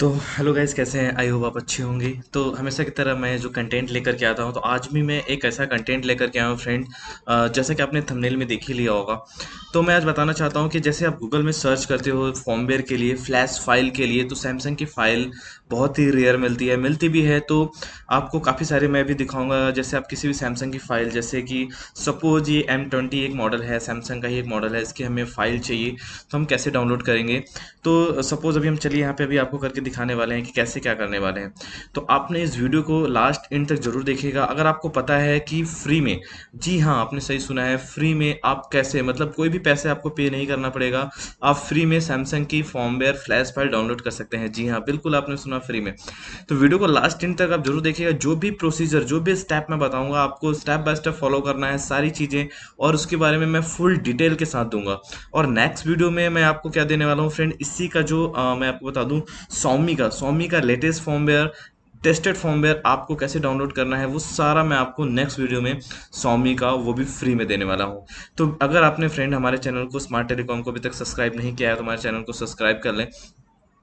तो hello guys कैसे हैं आई होप आप अच्छे होंगे तो हमेशा की तरह मैं जो कंटेंट लेकर के आता हूँ तो आज भी मैं एक ऐसा कंटेंट लेकर के आया हूँ फ्रेंड जैसे कि आपने थंबनेल में देख ही लिया होगा तो मैं आज बताना चाहता हूँ कि जैसे आप गूगल में सर्च करते हो फॉर्मवेयर के लिए फ्लैश फाइल के लिए तो सैमसंग की फ़ाइल बहुत ही रेयर मिलती है मिलती भी है तो आपको काफ़ी सारे मैं भी दिखाऊंगा जैसे आप किसी भी सैमसंग की फ़ाइल जैसे कि सपोज ये एम ट्वेंटी एक मॉडल है सैमसंग का ही एक मॉडल है इसकी हमें फ़ाइल चाहिए तो हम कैसे डाउनलोड करेंगे तो सपोज़ अभी हम चलिए यहाँ पर अभी आपको करके दिखाने वाले हैं कि कैसे क्या करने वाले हैं तो आपने इस वीडियो को लास्ट एंड तक ज़रूर देखेगा अगर आपको पता है कि फ्री में जी हाँ आपने सही सुना है फ्री में आप कैसे मतलब कोई भी पैसे आपको पे नहीं करना पड़ेगा आप फ्री में सैमसंग की फॉर्मवेयर फ्लैश फाइल डाउनलोड कर सकते हैं जी हाँ बिल्कुल आपने सुना दूंगा फ्री में तो वीडियो को लास्ट इंड तक आप जरूर देखिएगा जो भी प्रोसीजर जो भी स्टेप मैं बताऊंगा आपको स्टेप बाय स्टेप फॉलो करना है सारी चीज़ें और उसके बारे में मैं फुल डिटेल के साथ दूंगा और नेक्स्ट वीडियो में मैं आपको क्या देने वाला हूँ फ्रेंड इसी का जो आ, मैं आपको बता दूँ सौमी का सौमी का लेटेस्ट फॉर्मवेयर टेस्टेड फॉर्मवेयर आपको कैसे डाउनलोड करना है वो सारा मैं आपको नेक्स्ट वीडियो में सौमी का वो भी फ्री में देने वाला हूँ तो अगर आपने फ्रेंड हमारे चैनल को स्मार्ट टेलीकॉम को अभी तक सब्सक्राइब नहीं किया है तो हमारे चैनल को सब्सक्राइब कर लें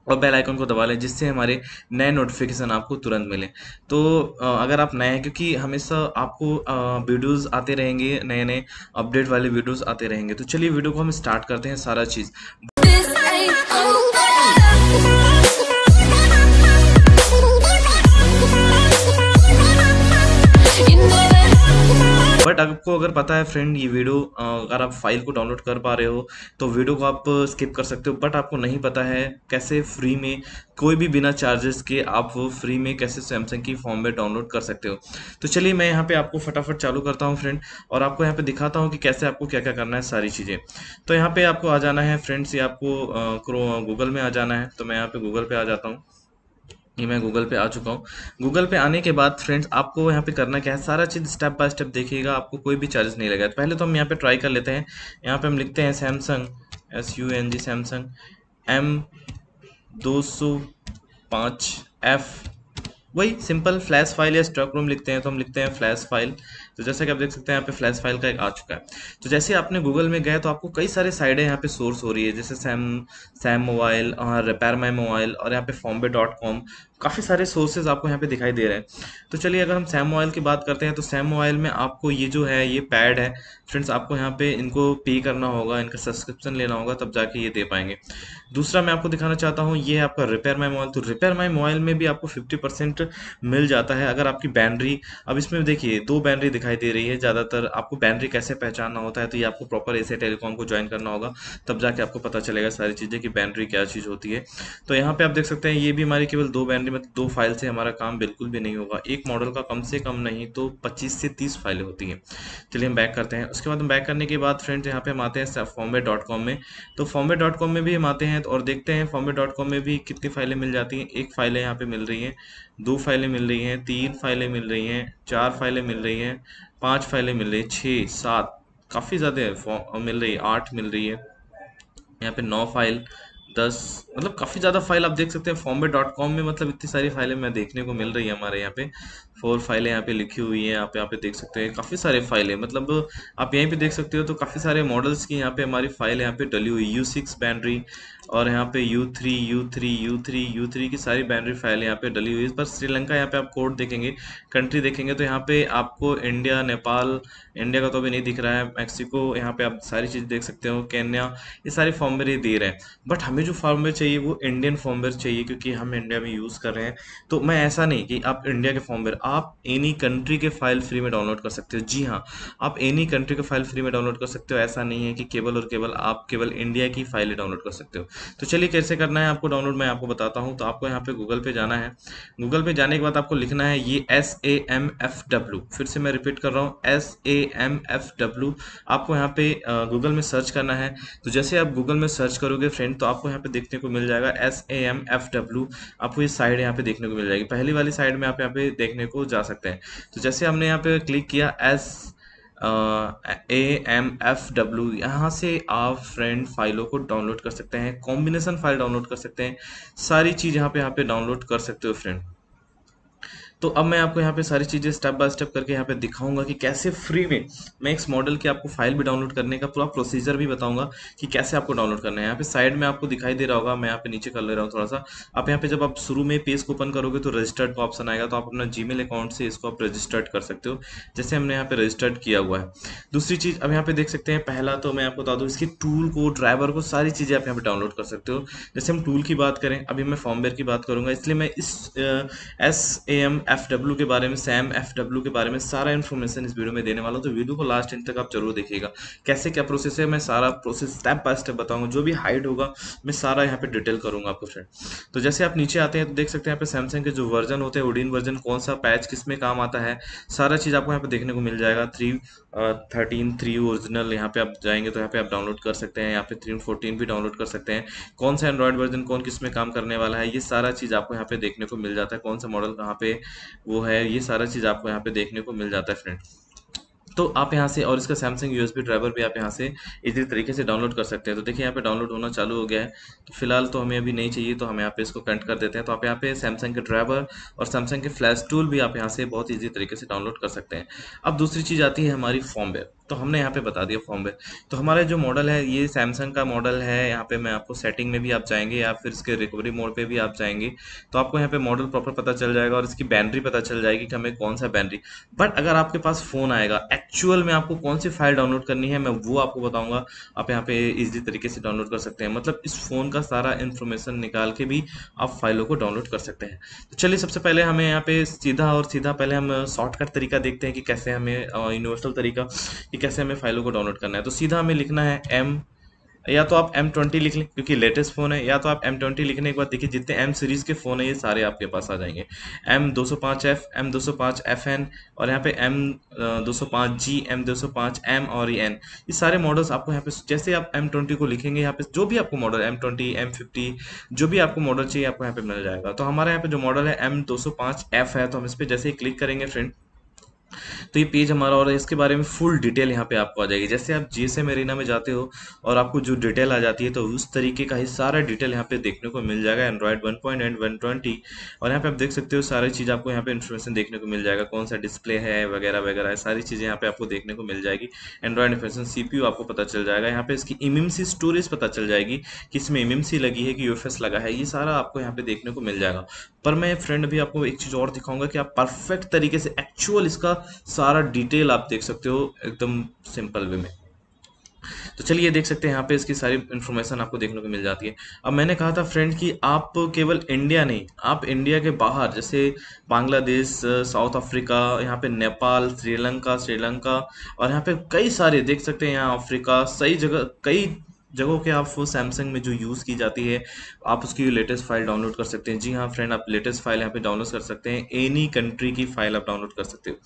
और बेल आइकन को दबा लें जिससे हमारे नए नोटिफिकेशन आपको तुरंत मिले तो अगर आप नए हैं क्योंकि हमेशा आपको वीडियोस आते रहेंगे नए नए अपडेट वाले वीडियोस आते रहेंगे तो चलिए वीडियो को हम स्टार्ट करते हैं सारा चीज़ बट आपको अगर पता है फ्रेंड ये वीडियो अगर आप फाइल को डाउनलोड कर पा रहे हो तो वीडियो को आप स्किप कर सकते हो बट आपको नहीं पता है कैसे फ्री में कोई भी बिना चार्जेस के आप फ्री में कैसे सैमसंग की फॉर्म में डाउनलोड कर सकते हो तो चलिए मैं यहाँ पे आपको फटाफट चालू करता हूँ फ्रेंड और आपको यहाँ पे दिखाता हूँ कि कैसे आपको क्या क्या करना है सारी चीज़ें तो यहाँ पे आपको आ जाना है फ्रेंड्स ये आपको गूगल में आ जाना है तो मैं यहाँ पे गूगल पे आ जाता हूँ ये मैं गूगल पे आ चुका हूँ गूगल पे आने के बाद फ्रेंड्स आपको यहाँ पे करना क्या है सारा चीज़ स्टेप बाय स्टेप देखिएगा आपको कोई भी चार्जेस नहीं लगेगा तो पहले तो हम यहाँ पे ट्राई कर लेते हैं यहाँ पे हम लिखते हैं Samsung S U N G Samsung M दो सौ पाँच एफ वही सिंपल फ्लैश फाइल या स्टॉक रूम लिखते हैं तो हम लिखते हैं फ्लैश फाइल तो जैसा कि आप देख सकते हैं यहाँ पे फ्लैश फाइल का एक आ चुका है तो जैसे आपने गूगल में गए तो आपको कई सारे साइडें यहाँ पे सोर्स हो रही है जैसे Sam Sam mobile repair my mobile और यहाँ पे फॉम्बे डॉट कॉम काफ़ी सारे सोर्सेज आपको यहाँ पे दिखाई दे रहे हैं तो चलिए अगर हम सैम मोबाइल की बात करते हैं तो सैम मोबाइल में आपको ये जो है ये पैड है फ्रेंड्स आपको यहाँ पे इनको पे करना होगा इनका सब्सक्रिप्शन लेना होगा तब जाके ये दे पाएंगे दूसरा मैं आपको दिखाना चाहता हूँ ये है आपका रिपेयर माई मोबाइल तो रिपेयर माई मोबाइल में भी आपको 50 परसेंट मिल जाता है अगर आपकी बैनरी अब इसमें देखिए दो बैनरी दिखाई दे रही है ज़्यादातर आपको बैनरी कैसे पहचानना होता है तो ये आपको प्रॉपर ऐसे टेलीकॉम को ज्वाइन करना होगा तब जाके आपको पता चलेगा सारी चीज़ें कि बैनरी क्या चीज़ होती है तो यहाँ पर आप देख सकते हैं ये भी हमारी केवल दो बैनरी मतलब दो फाइल से हमारा काम बिल्कुल भी नहीं होगा एक मॉडल का कम से कम नहीं तो पच्चीस से तीस फाइलें होती हैं चलिए हम बैक करते हैं उसके बाद हम बैक करने के बाद फ्रेंड्स यहाँ पे हम आते हैं फॉम्बे में तो फॉम्बे में भी हम आते हैं तो और देखते हैं फॉर्मेट डॉट कॉम में भी कितनी फाइलें मिल जाती हैं एक फाइलें यहाँ पे मिल रही हैं दो फाइलें मिल रही हैं तीन फाइलें मिल रही हैं चार फाइलें मिल रही हैं पांच फाइलें मिल रही हैं छः सात काफ़ी ज़्यादा मिल रही है आठ मिल रही है यहाँ पे नौ फाइल दस मतलब काफ़ी ज़्यादा फाइल आप देख सकते हैं फॉर्मे डॉट कॉम में मतलब इतनी सारी फाइलें मैं देखने को मिल रही है हमारे यहाँ पे फोर फाइलें यहाँ पे लिखी हुई हैं आप यहाँ पे देख सकते हैं काफ़ी सारे फाइलें मतलब आप यहीं पे देख सकते हो तो काफ़ी सारे मॉडल्स की यहाँ पे हमारी फाइल यहाँ पे डली हुई यू सिक्स बैंड्री और यहाँ पे U three U three U three U three की सारी बैंड्री फाइल यहाँ पे डली हुई है पर श्रीलंका यहाँ पे आप कोड देखेंगे कंट्री देखेंगे तो यहाँ पे आपको इंडिया नेपाल इंडिया का तो अभी नहीं दिख रहा है मैक्सिको यहाँ पे आप सारी चीज़ देख सकते हो केन्या ये सारे फॉर्म दे रहे हैं बट हमें हमें जो फॉर्मवेयर चाहिए वो इंडियन फॉर्मवेयर चाहिए क्योंकि हम इंडिया में यूज़ कर रहे हैं तो मैं ऐसा नहीं कि आप इंडिया के फॉर्मवेयर आप एनी कंट्री के फाइल फ्री में डाउनलोड कर सकते हो जी हाँ आप एनी कंट्री के फाइल फ्री में डाउनलोड कर सकते हो ऐसा नहीं है कि केवल और केवल आप केवल इंडिया की फाइलें डाउनलोड कर सकते हो तो चलिए कैसे करना है आपको डाउनलोड मैं आपको बताता हूँ तो आपको यहाँ पर गूगल पे जाना है गूगल पे जाने के बाद आपको लिखना है ये S A M F W फिर से मैं रिपीट कर रहा हूँ S A M F W आपको यहाँ पे गूगल में सर्च करना है तो जैसे आप गूगल में सर्च करोगे फ्रेंड तो आपको यहाँ पे देखने को मिल जाएगा S A M F W आपको ये साइड यहाँ पे देखने को मिल जाएगी पहली वाली साइड में आप यहाँ पे देखने को जा सकते हैं तो जैसे हमने यहाँ पे क्लिक किया S A M F W यहाँ से आप फ्रेंड फाइलों को डाउनलोड कर सकते हैं कॉम्बिनेशन फाइल डाउनलोड कर सकते हैं सारी चीज़ यहाँ पे यहाँ पे डाउनलोड कर सकते हो फ्रेंड तो अब मैं आपको यहाँ पे सारी चीज़ें स्टेप बाय स्टेप करके यहाँ पे दिखाऊंगा कि कैसे फ्री में मैं इस मॉडल की आपको फाइल भी डाउनलोड करने का पूरा प्रोसीजर भी बताऊंगा कि कैसे आपको डाउनलोड करना है यहाँ पे साइड में आपको दिखाई दे रहा होगा मैं यहाँ पे नीचे कर ले रहा हूँ थोड़ा सा आप यहाँ पे जब आप शुरू में पेज को ओपन करोगे तो रजिस्टर्ड का ऑप्शन आएगा तो आप अपना जी अकाउंट से इसको आप रजिस्टर्ड कर सकते हो जैसे हमने यहाँ पे रजिस्टर्ड किया हुआ है दूसरी चीज़ अब यहाँ पे देख सकते हैं पहला तो मैं आपको बता दूँ इसकी टूल को ड्राइवर को सारी चीज़ें आप यहाँ पे डाउनलोड कर सकते हो जैसे हम टूल की बात करें अभी मैं फॉर्मवेयर की बात करूंगा इसलिए मैं इस एस एम एफ डब्ल्यू के बारे में सैम एफ डब्ल्यू के बारे में सारा इन्फॉर्मेशन इस वीडियो में देने वाला हूँ तो वीडियो को लास्ट एंड तक आप जरूर देखिएगा कैसे क्या प्रोसेस है मैं सारा प्रोसेस स्टेप बाय स्टेप बताऊंगा जो भी हाइट होगा मैं सारा यहाँ पे डिटेल करूंगा आपको फ्रेंड तो जैसे आप नीचे आते हैं तो देख सकते हैं यहाँ पे सैमसंग के जो वर्जन होते हैं उडीन वर्जन कौन सा पैच किस में काम आता है सारा चीज़ आपको यहाँ पे देखने को मिल जाएगा थ्री थर्टीन थ्री ओरिजिनल यहाँ पे आप जाएंगे तो यहाँ पे आप डाउनलोड कर सकते हैं यहाँ पे थ्री फोर्टीन भी डाउनलोड कर सकते हैं कौन सा एंड्रॉयड वर्जन कौन किस में काम करने वाला है ये सारा चीज़ आपको यहाँ पे देखने को मिल जाता है कौन सा मॉडल कहाँ पे वो है ये सारा चीज़ आपको यहाँ पे देखने को मिल जाता है फ्रेंड तो आप यहाँ से और इसका सैमसंग यू ड्राइवर भी आप यहाँ से इसी तरीके से डाउनलोड कर सकते हैं तो देखिए यहाँ पे डाउनलोड होना चालू हो गया है तो फिलहाल तो हमें अभी नहीं चाहिए तो हम यहाँ पे इसको कनेक्ट कर देते हैं तो आप यहाँ पे सैमसंग के ड्राइवर और सैमसंग के फ्लैश टूल भी आप यहाँ से बहुत ईजी तरीके से डाउनलोड कर सकते हैं अब दूसरी चीज़ आती है हमारी फॉर्मवेयर तो हमने यहाँ पे बता दिया फॉर्मवेयर तो हमारा जो मॉडल है ये सैमसंग का मॉडल है यहाँ पे मैं आपको सेटिंग में भी आप जाएंगे या फिर इसके रिकवरी मोड पे भी आप जाएंगे तो आपको यहाँ पे मॉडल प्रॉपर पता चल जाएगा और इसकी बैनरी पता चल जाएगी कि हमें कौन सा बैनरी बट अगर आपके पास फ़ोन आएगा एक्चुअल में आपको कौन सी फाइल डाउनलोड करनी है मैं वो आपको बताऊंगा आप यहाँ पे ईजी तरीके से डाउनलोड कर सकते हैं मतलब इस फ़ोन का सारा इन्फॉर्मेशन निकाल के भी आप फाइलों को डाउनलोड कर सकते हैं तो चलिए सबसे पहले हमें यहाँ पे सीधा और सीधा पहले हम शॉर्टकट तरीका देखते हैं कि कैसे हमें यूनिवर्सल तरीका कैसे हमें फाइलों को डाउनलोड करना है तो सीधा हमें लिखना है एम या तो आप एम ट्वेंटी लिख लें क्योंकि लेटेस्ट फ़ोन है या तो आप एम ट्वेंटी लिखने के बाद देखिए जितने एम सीरीज़ के फ़ोन है ये सारे आपके पास आ जाएंगे एम दो सौ पाँच एफ एम दो सौ पाँच एफ एन और यहाँ पे एम दो सौ पाँच जी एम दो सौ पाँच एम और ये एन ये सारे मॉडल्स आपको यहाँ पे जैसे आप एम ट्वेंटी को लिखेंगे यहाँ पे जो भी आपको model M twenty M fifty जो भी आपको मॉडल चाहिए आपको यहाँ पे मिल जाएगा तो हमारे यहाँ पे जो मॉडल है एम दो सौ पाँच एफ है तो हम इस पर जैसे ही क्लिक करेंगे फ्रेंड तो ये पेज हमारा और इसके बारे में फुल डिटेल यहाँ पे आपको आ जाएगी जैसे आप जी एस मेरीना में जाते हो और आपको जो डिटेल आ जाती है तो उस तरीके का ही सारा डिटेल यहाँ पे देखने को मिल जाएगा Android one point and one twenty और यहाँ पे आप देख सकते हो सारी चीज़ आपको यहाँ पे इन्फॉर्मेशन देखने को मिल जाएगा कौन सा डिस्प्ले है वगैरह वगैरह सारी चीज़ें यहाँ पे आपको देखने को मिल जाएगी एंड्रॉयड इन्फॉर्मेशन सी आपको पता चल जाएगा यहाँ पे इसकी एम स्टोरेज पता चल जाएगी कि इसमें एम लगी है कि यू लगा है ये सारा आपको यहाँ पे देखने को मिल जाएगा पर मैं फ्रेंड अभी आपको एक चीज़ और दिखाऊंगा कि आप परफेक्ट तरीके से एक्चुअल इसका सारा डिटेल आप देख सकते हो एकदम सिंपल वे में तो चलिए देख सकते हैं यहाँ पे इसकी सारी इन्फॉर्मेशन आपको देखने को मिल जाती है अब मैंने कहा था फ्रेंड कि आप केवल इंडिया नहीं आप इंडिया के बाहर जैसे बांग्लादेश साउथ अफ्रीका यहाँ पे नेपाल श्रीलंका श्रीलंका और यहाँ पे कई सारे देख सकते हैं यहाँ अफ्रीका सही जगह कई जगहों के आप वो सैमसंग में जो यूज़ की जाती है आप उसकी लेटेस्ट फाइल डाउनलोड कर सकते हैं जी हाँ फ्रेंड आप लेटेस्ट फाइल यहाँ पे डाउनलोड कर सकते हैं एनी कंट्री की फाइल आप डाउनलोड कर सकते हो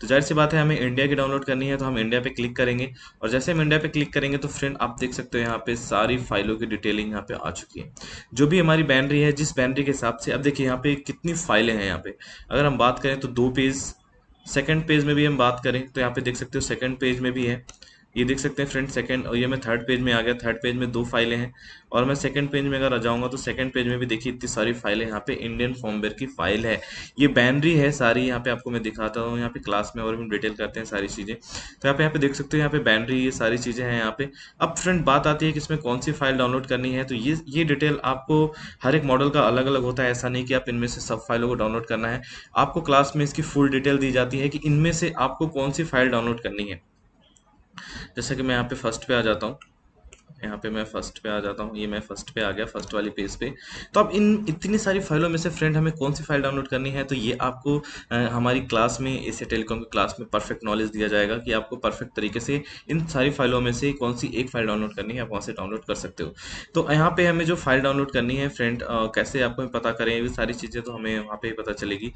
तो जाहिर सी बात है हमें इंडिया की डाउनलोड करनी है तो हम इंडिया पे क्लिक करेंगे और जैसे हम इंडिया पे क्लिक करेंगे तो फ्रेंड आप देख सकते हो यहाँ पे सारी फाइलों की डिटेलिंग यहाँ पे आ चुकी है जो भी हमारी बैंड्री है जिस बैंड्री के हिसाब से अब देखिए यहाँ पे कितनी फाइलें हैं यहाँ पे अगर हम बात करें तो दो पेज सेकेंड पेज में भी हम बात करें तो यहाँ पे देख सकते हो सेकेंड पेज में भी है ये देख सकते हैं फ्रेंड सेकंड और ये मैं थर्ड पेज में आ गया थर्ड पेज में दो फाइलें हैं और मैं सेकंड पेज में अगर आ जाऊंगा तो सेकंड पेज में भी देखिए इतनी सारी फाइलें यहाँ पे इंडियन फॉर्मवेयर की फाइल है ये बैनरी है सारी यहाँ पे आपको मैं दिखाता हूँ यहाँ पे क्लास में और भी डिटेल करते हैं सारी चीज़ें तो आप यहाँ पे देख सकते हो यहाँ पे बैनरी ये सारी चीज़ें हैं यहाँ पे अब फ्रेंड बात आती है कि इसमें कौन सी फाइल डाउनलोड करनी है तो ये ये डिटेल आपको हर एक मॉडल का अलग अलग होता है ऐसा नहीं कि आप इनमें से सब फाइलों को डाउनलोड करना है आपको क्लास में इसकी फुल डिटेल दी जाती है कि इनमें से आपको कौन सी फाइल डाउनलोड करनी है जैसे कि मैं यहाँ पे फर्स्ट पे आ जाता हूँ यहाँ पे मैं फर्स्ट पे आ जाता हूँ ये मैं फर्स्ट पे आ गया फर्स्ट वाली पेज पे तो अब इन इतनी सारी फाइलों में से फ्रेंड हमें कौन सी फाइल डाउनलोड करनी है तो ये आपको आ, हमारी क्लास में इसे टेलीकॉम की क्लास में परफेक्ट नॉलेज दिया जाएगा कि आपको परफेक्ट तरीके से इन सारी फाइलों में से कौन सी एक फाइल डाउनलोड करनी है आप वहाँ से डाउनलोड कर सकते हो तो यहाँ पर हमें जो फाइल डाउनलोड करनी है फ्रेंड कैसे आपको पता करें ये सारी चीज़ें तो हमें वहाँ पर ही पता चलेगी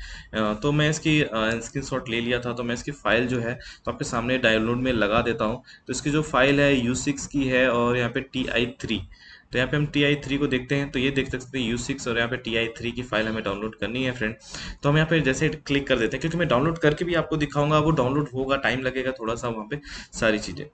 तो मैं इसकी स्क्रीन ले लिया था तो मैं इसकी फाइल जो है तो आपके सामने डाउनलोड में लगा देता हूँ तो इसकी जो फाइल है यू की है और यहाँ पे टी आई थ्री तो यहाँ पे हम टी आई थ्री को देखते हैं तो ये देख सकते हैं यू सिक्स और यहाँ पे टी आई थ्री की फाइल हमें डाउनलोड करनी है फ्रेंड तो हम यहाँ पे जैसे क्लिक कर देते हैं क्योंकि मैं डाउनलोड करके भी आपको दिखाऊंगा वो डाउनलोड होगा टाइम लगेगा थोड़ा सा वहाँ पे सारी चीज़ें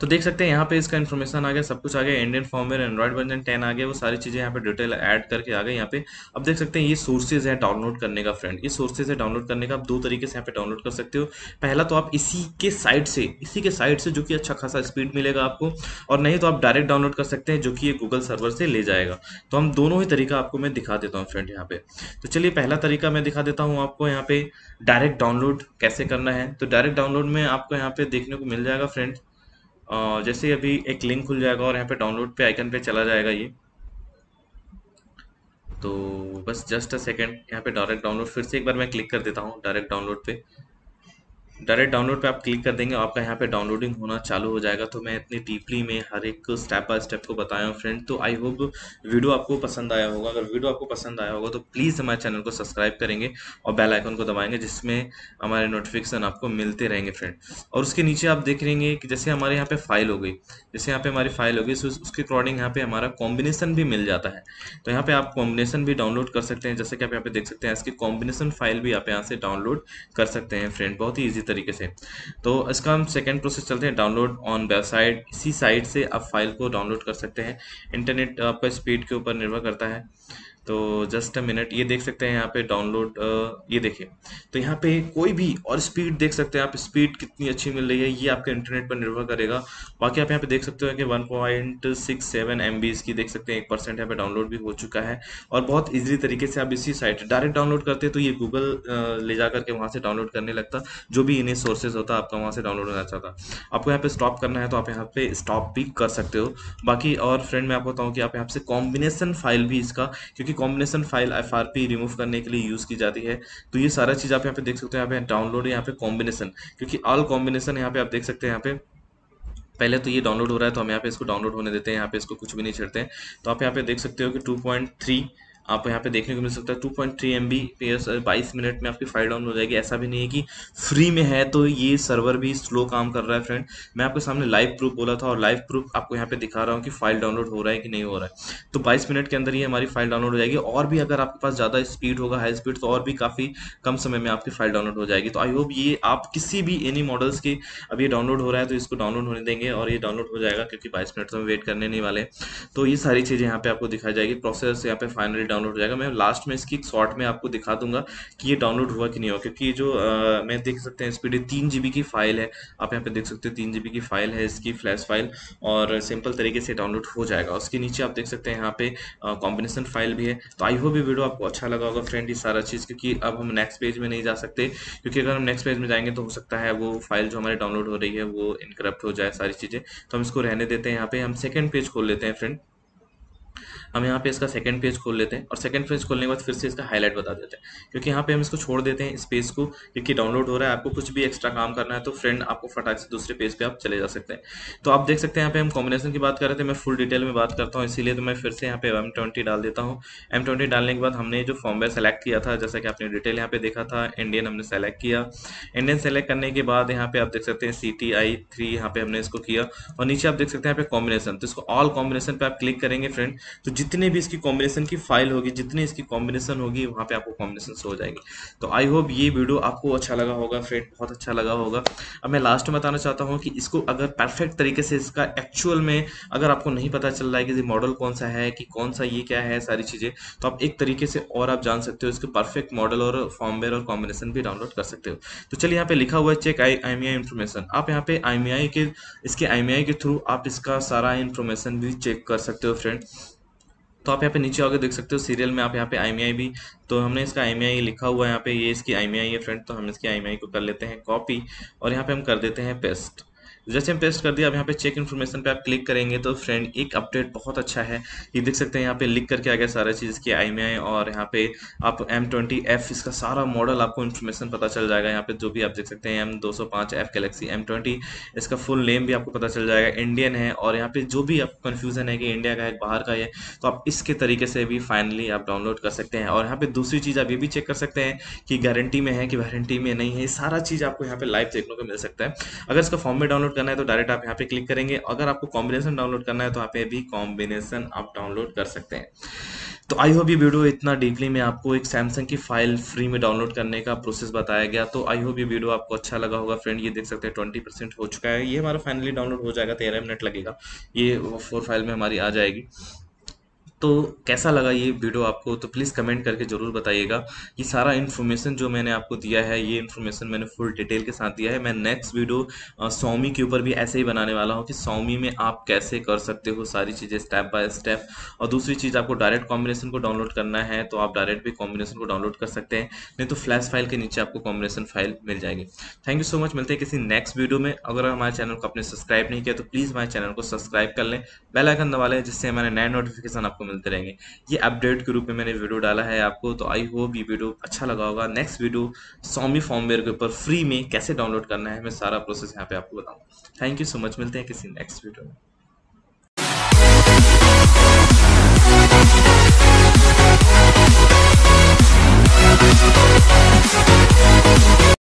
तो देख सकते हैं यहाँ पे इसका इन्फॉर्मेशन आ गया सब कुछ आ गया Indian firmware Android version ten आ गया वो सारी चीज़ें यहाँ पे डिटेल ऐड करके आ गए यहाँ पे अब देख सकते हैं ये सोर्सेज है डाउनलोड करने का फ्रेंड इस सोर्सेज है डाउनलोड करने का आप दो तरीके से यहाँ पे डाउनलोड कर सकते हो पहला तो आप इसी के साइट से इसी के साइट से जो कि अच्छा खासा स्पीड मिलेगा आपको और नहीं तो आप डायरेक्ट डाउनलोड कर सकते हैं जो कि ये गूगल सर्वर से ले जाएगा तो हम दोनों ही तरीका आपको मैं दिखा देता हूँ फ्रेंड यहाँ पे तो चलिए पहला तरीका मैं दिखा देता हूँ आपको यहाँ पे डायरेक्ट डाउनलोड कैसे करना है तो डायरेक्ट डाउनलोड में आपको यहाँ पे देखने को मिल जाएगा फ्रेंड जैसे अभी एक लिंक खुल जाएगा और यहाँ पे डाउनलोड पे आइकन पे चला जाएगा ये तो बस जस्ट अ सेकेंड यहाँ पे डायरेक्ट डाउनलोड फिर से एक बार मैं क्लिक कर देता हूँ डायरेक्ट डाउनलोड पे डायरेक्ट डाउनलोड पे आप क्लिक कर देंगे आपका यहाँ पे डाउनलोडिंग होना चालू हो जाएगा तो मैं इतनी डीपली में हर एक स्टेप बाय स्टेप को बताया हूँ फ्रेंड तो आई होप वीडियो आपको पसंद आया होगा अगर वीडियो आपको पसंद आया होगा तो प्लीज़ हमारे चैनल को सब्सक्राइब करेंगे और बेल आइकन को दबाएंगे जिसमें हमारे नोटिफिकेशन आपको मिलते रहेंगे फ्रेंड और उसके नीचे आप देख रहेंगे कि जैसे हमारे यहाँ पे फाइल हो गई जैसे यहाँ पे हमारी फाइल हो गई उसके अकॉर्डिंग यहाँ पे हमारा कॉम्बिनेशन भी मिल जाता है तो यहाँ पे आप कॉम्बिनेशन भी डाउनलोड कर सकते हैं जैसे कि आप यहाँ पे देख सकते हैं इसकी कॉम्बिनेशन फाइल भी आप यहाँ से डाउनलोड कर सकते हैं फ्रेंड बहुत ही ईजी तरीके से तो इसका हम सेकेंड प्रोसेस चलते हैं डाउनलोड ऑन वेबसाइट इसी साइट से आप फाइल को डाउनलोड कर सकते हैं इंटरनेट आपका स्पीड के ऊपर निर्भर करता है तो जस्ट अ मिनट ये देख सकते हैं यहाँ पे डाउनलोड ये देखिए तो यहाँ पे कोई भी और स्पीड देख सकते हैं आप स्पीड कितनी अच्छी मिल रही है ये आपके इंटरनेट पर निर्भर करेगा बाकी आप यहाँ पे देख सकते हो कि 1.67 पॉइंट की देख सकते हैं एक परसेंट यहाँ पे डाउनलोड भी हो चुका है और बहुत ईजिली तरीके से आप इसी साइट डायरेक्ट डाउनलोड करते तो ये गूगल ले जा करके वहाँ से डाउनलोड करने लगता जो भी इन्हें सोर्सेज होता आपका वहाँ से डाउनलोड होना चाहता आपको यहाँ पे स्टॉप करना है तो आप यहाँ पे स्टॉप भी कर सकते हो बाकी और फ्रेंड मैं आपको बताऊँ कि आप यहाँ से कॉम्बिनेशन फाइल भी इसका क्योंकि की कॉम्बिनेशन फाइल एफ रिमूव करने के लिए यूज़ की जाती है तो ये सारा चीज़ आप यहाँ पे देख सकते हो यहाँ पे डाउनलोड यहाँ पे कॉम्बिनेशन क्योंकि ऑल कॉम्बिनेशन यहाँ पे आप देख सकते हैं यहाँ पे पहले तो ये डाउनलोड हो रहा है तो हम यहाँ पे इसको डाउनलोड होने देते हैं यहाँ पे इसको कुछ भी नहीं छेड़ते हैं तो आप यहाँ पे देख सकते हो कि टू पॉइंट थ्री आपको यहाँ पे देखने को मिल सकता है two point three M B बाईस मिनट में आपकी फाइल डाउन हो जाएगी ऐसा भी नहीं है कि फ्री में है तो ये सर्वर भी स्लो काम कर रहा है फ्रेंड मैं आपके सामने लाइव प्रूफ बोला था और लाइव प्रूफ आपको यहाँ पे दिखा रहा हूँ कि फाइल डाउनलोड हो रहा है कि नहीं हो रहा है तो बाईस मिनट के अंदर ही हमारी फाइल डाउनलोड हो जाएगी और भी अगर आपके पास ज़्यादा स्पीड होगा हाई स्पीड तो और भी काफ़ी कम समय में आपकी फाइल डाउनलोड हो जाएगी तो आई होप ये आप किसी भी एनी मॉडल्स के अब ये डाउनलोड हो रहा है तो इसको डाउनलोड होने देंगे और ये डाउनलोड हो जाएगा क्योंकि बाईस मिनट तो हम वेट करने नहीं वाले तो ये सारी चीज़ें यहाँ पे आपको दिखाई जाएगी प्रोसेस यहाँ पे फाइनली डाउनलोड हो जाएगा मैं लास्ट में इसकी शॉर्ट में आपको दिखा दूंगा कि ये डाउनलोड हुआ कि नहीं हुआ क्योंकि ये जो आ, मैं देख सकते हैं स्पीड तीन जी की फ़ाइल है आप यहाँ पे देख सकते हैं तीन जी की फ़ाइल है इसकी फ्लैश फाइल और सिंपल तरीके से डाउनलोड हो जाएगा उसके नीचे आप देख सकते हैं यहाँ पे कॉम्बिनेशन फाइल भी है तो आई होप ये वीडियो आपको अच्छा लगा होगा फ्रेंड ये सारा चीज़ क्योंकि अब हम नेक्स्ट पेज में नहीं जा सकते क्योंकि अगर हम नेक्स्ट पेज में जाएंगे तो हो सकता है वो फाइल जो हमारी डाउनलोड हो रही है वो इनकरप्ट हो जाए सारी चीज़ें तो हम इसको रहने देते हैं यहाँ पे हम सेकेंड पेज खोल लेते हैं फ्रेंड हम यहाँ पे इसका सेकंड पेज खोल लेते हैं और सेकंड पेज खोलने के बाद फिर से इसका हाईलाइट बता देते हैं क्योंकि यहाँ पे हम इसको छोड़ देते हैं इस पेज को क्योंकि डाउनलोड हो रहा है आपको कुछ भी एक्स्ट्रा काम करना है तो फ्रेंड आपको फटाक से दूसरे पेज पर पे आप चले जा सकते हैं तो आप देख सकते हैं यहाँ पे हम कॉम्बिनेशन की बात कर रहे थे मैं फुल डिटेल में बात करता हूँ इसीलिए तो मैं फिर से यहाँ पे एम डाल देता हूँ एम डालने के बाद हमने जो फॉर्मवेयर सेलेक्ट किया था जैसा कि आपने डिटेल यहाँ पे देखा था इंडियन हमने सेलेक्ट किया इंडियन सेलेक्ट करने के बाद यहाँ पे आप देख सकते हैं सी टी आई थ्री यहाँ पे हमने इसको किया और नीचे आप देख सकते हैं यहाँ पे कॉम्बिनेशन तो इसको ऑल कॉम्बिनेशन पे आप क्लिक करेंगे फ्रेंड तो जितने भी इसकी कॉम्बिनेशन की फाइल होगी जितने इसकी कॉम्बिनेशन होगी वहाँ पे आपको कॉम्बिनेशन हो जाएगी तो आई होप ये वीडियो आपको अच्छा लगा होगा फ्रेंड बहुत अच्छा लगा होगा अब मैं लास्ट में बताना चाहता हूँ कि इसको अगर परफेक्ट तरीके से इसका एक्चुअल में अगर आपको नहीं पता चल रहा है कि मॉडल कौन सा है कि कौन सा ये क्या है सारी चीज़ें तो आप एक तरीके से और आप जान सकते हो इसके परफेक्ट मॉडल और फॉर्मवेयर और कॉम्बिनेशन भी डाउनलोड कर सकते हो तो चलिए यहाँ पे लिखा हुआ है check I I M information आप यहाँ पे आई आई e के इसके आई आई e के थ्रू आप इसका सारा इन्फॉर्मेशन भी चेक कर सकते हो फ्रेंड तो आप यहाँ पे नीचे आगे देख सकते हो सीरियल में आप यहाँ पे आई e भी तो हमने इसका आई e लिखा हुआ है यहाँ पे ये इसकी आई e है फ्रेंड तो हम इसकी आई को कर लेते हैं कॉपी और यहाँ पे हम कर देते हैं पेस्ट जैसे हम पेस्ट कर दिया अब यहाँ पे चेक इन्फॉर्मेशन पे आप क्लिक करेंगे तो फ्रेंड एक अपडेट बहुत अच्छा है ये देख सकते हैं यहाँ पे लिख करके आ गया सारा चीज़ की आई में और यहाँ पे आप एम ट्वेंटी एफ इसका सारा मॉडल आपको इन्फॉर्मेशन पता चल जाएगा यहाँ पे जो भी आप देख सकते हैं एम दो सौ पांच एफ गैलेक्सी एम ट्वेंटी इसका फुल नेम भी आपको पता चल जाएगा इंडियन है और यहाँ पे जो भी आपको कन्फ्यूजन है कि इंडिया का है बाहर का है तो आप इसके तरीके से भी फाइनली आप डाउनलोड कर सकते हैं और यहाँ पे दूसरी चीज़ आप ये भी चेक कर सकते हैं कि गारंटी में है कि वारंटी में नहीं है सारा चीज़ आपको यहाँ पे लाइव देखने को मिल सकता है अगर इसका फॉर्म में डाउनलोड डाउनलोड करना है तो डायरेक्ट आप यहाँ पे क्लिक करेंगे अगर आपको कॉम्बिनेशन डाउनलोड करना है तो आप पे भी कॉम्बिनेशन आप डाउनलोड कर सकते हैं तो आई होप ये वीडियो इतना डीपली में आपको एक सैमसंग की फाइल फ्री में डाउनलोड करने का प्रोसेस बताया गया तो आई होप ये वीडियो आपको अच्छा लगा होगा फ्रेंड ये देख सकते हैं ट्वेंटी परसेंट हो चुका है ये हमारा फाइनली डाउनलोड हो जाएगा तेरह मिनट लगेगा ये फोर फाइल में हमारी आ जाएगी तो कैसा लगा ये वीडियो आपको तो प्लीज़ कमेंट करके ज़रूर बताइएगा ये सारा इन्फॉर्मेशन जो मैंने आपको दिया है ये इन्फॉर्मेशन मैंने फुल डिटेल के साथ दिया है मैं नेक्स्ट वीडियो सौमी के ऊपर भी ऐसे ही बनाने वाला हूँ कि सौमी में आप कैसे कर सकते हो सारी चीज़ें स्टेप बाय स्टेप और दूसरी चीज़ आपको डायरेक्ट कॉम्बिनेशन को डाउनलोड करना है तो आप डायरेक्ट भी कॉम्बिनेशन को डाउनलोड कर सकते हैं नहीं तो फ्लैश फाइल के नीचे आपको कॉम्बिनेशन फाइल मिल जाएगी थैंक यू सो मच मिलते हैं किसी नेक्स्ट वीडियो में अगर हमारे चैनल को आपने सब्सक्राइब नहीं किया तो प्लीज़ हमारे चैनल को सब्सक्राइब कर लें बेलाइकन दबा लें जिससे हमारे नए नोटिफिकेशन आपको मिलते रहेंगे ये अपडेट के रूप में मैंने वीडियो डाला है आपको तो आई होप ये वीडियो अच्छा लगा होगा नेक्स्ट वीडियो सौमी फॉर्मवेयर के ऊपर फ्री में कैसे डाउनलोड करना है मैं सारा प्रोसेस यहाँ पे आपको बताऊँ थैंक यू सो मच मिलते हैं किसी नेक्स्ट वीडियो में